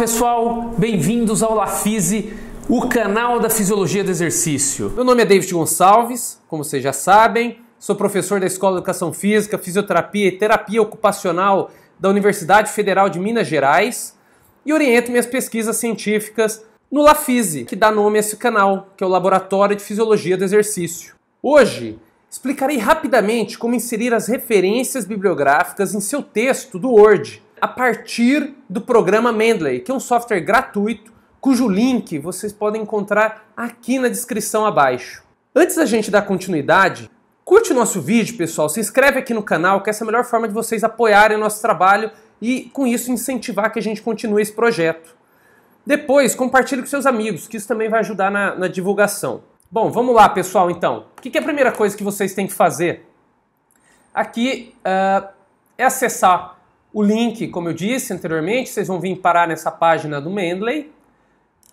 pessoal, bem-vindos ao LaFise, o canal da Fisiologia do Exercício. Meu nome é David Gonçalves, como vocês já sabem, sou professor da Escola de Educação Física, Fisioterapia e Terapia Ocupacional da Universidade Federal de Minas Gerais e oriento minhas pesquisas científicas no LaFise, que dá nome a esse canal, que é o Laboratório de Fisiologia do Exercício. Hoje, explicarei rapidamente como inserir as referências bibliográficas em seu texto do Word a partir do programa Mendeley, que é um software gratuito cujo link vocês podem encontrar aqui na descrição abaixo. Antes da gente dar continuidade, curte o nosso vídeo, pessoal, se inscreve aqui no canal, que essa é a melhor forma de vocês apoiarem o nosso trabalho e, com isso, incentivar que a gente continue esse projeto. Depois, compartilhe com seus amigos, que isso também vai ajudar na, na divulgação. Bom, vamos lá, pessoal, então. O que, é a primeira coisa que vocês têm que fazer? Aqui uh, é acessar o link, como eu disse anteriormente, vocês vão vir parar nessa página do Mendeley.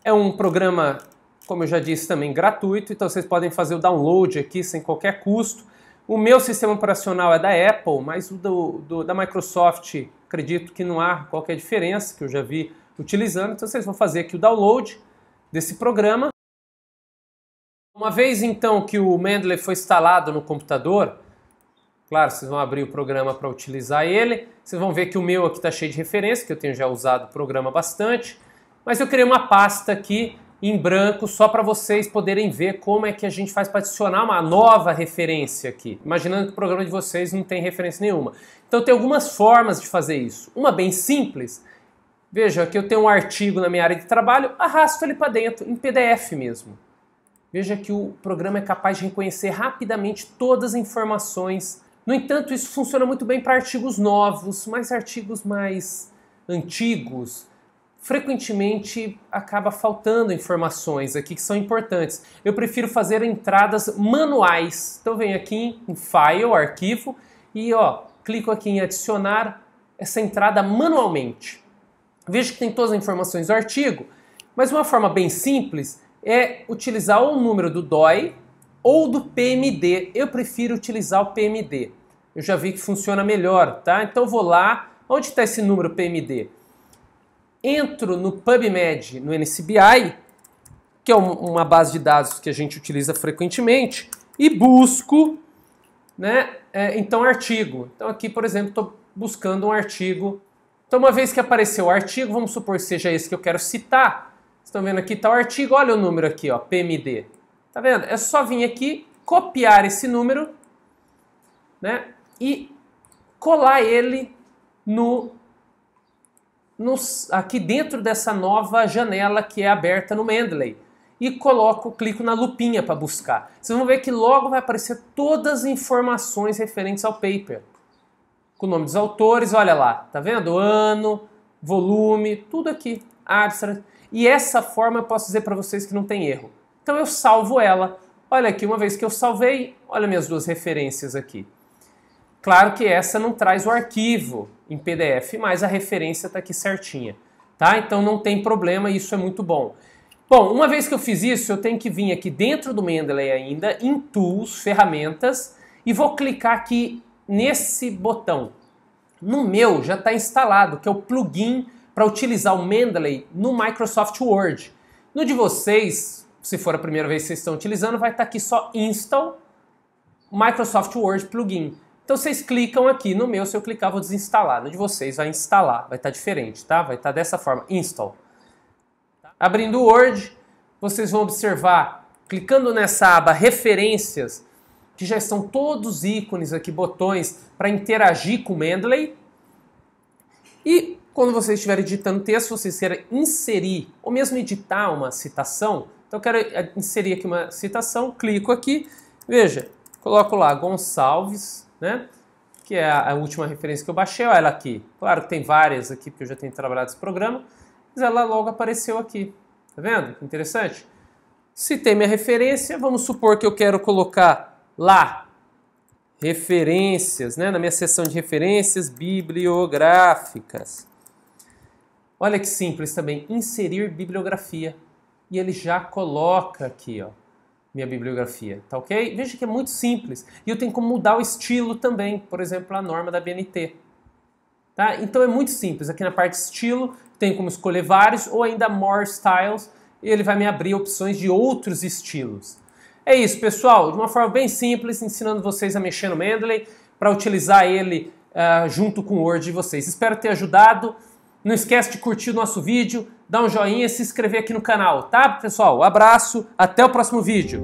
É um programa, como eu já disse também, gratuito, então vocês podem fazer o download aqui sem qualquer custo. O meu sistema operacional é da Apple, mas o do, do, da Microsoft, acredito que não há qualquer diferença, que eu já vi utilizando. Então vocês vão fazer aqui o download desse programa. Uma vez então que o Mendeley foi instalado no computador, Claro, vocês vão abrir o programa para utilizar ele. Vocês vão ver que o meu aqui está cheio de referência, que eu tenho já usado o programa bastante. Mas eu criei uma pasta aqui em branco só para vocês poderem ver como é que a gente faz para adicionar uma nova referência aqui. Imaginando que o programa de vocês não tem referência nenhuma. Então tem algumas formas de fazer isso. Uma bem simples, veja que eu tenho um artigo na minha área de trabalho, arrasto ele para dentro, em PDF mesmo. Veja que o programa é capaz de reconhecer rapidamente todas as informações no entanto, isso funciona muito bem para artigos novos, mas artigos mais antigos, frequentemente acaba faltando informações aqui que são importantes. Eu prefiro fazer entradas manuais. Então venho aqui em File, Arquivo, e ó, clico aqui em Adicionar essa entrada manualmente. Veja que tem todas as informações do artigo, mas uma forma bem simples é utilizar o número do DOI, ou do PMD. Eu prefiro utilizar o PMD. Eu já vi que funciona melhor, tá? Então vou lá. Onde está esse número PMD? Entro no PubMed, no NCBI, que é uma base de dados que a gente utiliza frequentemente, e busco, né? É, então artigo. Então aqui, por exemplo, estou buscando um artigo. Então uma vez que apareceu o artigo, vamos supor que seja esse que eu quero citar. Estão vendo aqui está o artigo. Olha o número aqui, ó, PMD. Tá vendo? É só vir aqui, copiar esse número, né? E colar ele no, no aqui dentro dessa nova janela que é aberta no Mendeley e coloco, clico na lupinha para buscar. Vocês vão ver que logo vai aparecer todas as informações referentes ao paper. Com o nome dos autores, olha lá, tá vendo? Ano, volume, tudo aqui, abstract. E essa forma eu posso dizer para vocês que não tem erro. Então eu salvo ela. Olha aqui, uma vez que eu salvei, olha minhas duas referências aqui. Claro que essa não traz o arquivo em PDF, mas a referência está aqui certinha. Tá? Então não tem problema, isso é muito bom. Bom, uma vez que eu fiz isso, eu tenho que vir aqui dentro do Mendeley ainda, em Tools, Ferramentas, e vou clicar aqui nesse botão. No meu já está instalado, que é o plugin para utilizar o Mendeley no Microsoft Word. No de vocês, se for a primeira vez que vocês estão utilizando, vai estar tá aqui só Install Microsoft Word Plugin. Então vocês clicam aqui, no meu se eu clicar vou desinstalar, no de vocês vai instalar, vai estar tá diferente, tá? Vai estar tá dessa forma, Install. Abrindo o Word, vocês vão observar, clicando nessa aba Referências, que já estão todos os ícones aqui, botões, para interagir com o Mendeley. E quando vocês estiverem editando texto, vocês querem inserir ou mesmo editar uma citação, então, eu quero eh, inserir aqui uma citação, clico aqui, veja, coloco lá Gonçalves, né? que é a, última referência que eu baixei, olha ela aqui. Claro que tem várias aqui, porque eu já tenho trabalhado esse programa, mas ela logo apareceu aqui. Tá vendo? Que interessante. Citei minha referência, vamos supor que eu quero colocar lá referências, né? na minha seção de referências bibliográficas. Olha que simples também, inserir bibliografia e ele já coloca aqui, ó, minha bibliografia, tá ok? Veja que é muito simples. E eu tenho como mudar o estilo também, por exemplo, a norma da BNT. Tá? Então é muito simples. Aqui na parte estilo, tem como escolher vários, ou ainda more styles, ele vai me abrir opções de outros estilos. É isso, pessoal. De uma forma bem simples, ensinando vocês a mexer no Mendeley, para utilizar ele uh, junto com o Word de vocês. Espero ter ajudado. Não esquece de curtir o nosso vídeo, dar um joinha e se inscrever aqui no canal, tá, pessoal? Abraço, até o próximo vídeo.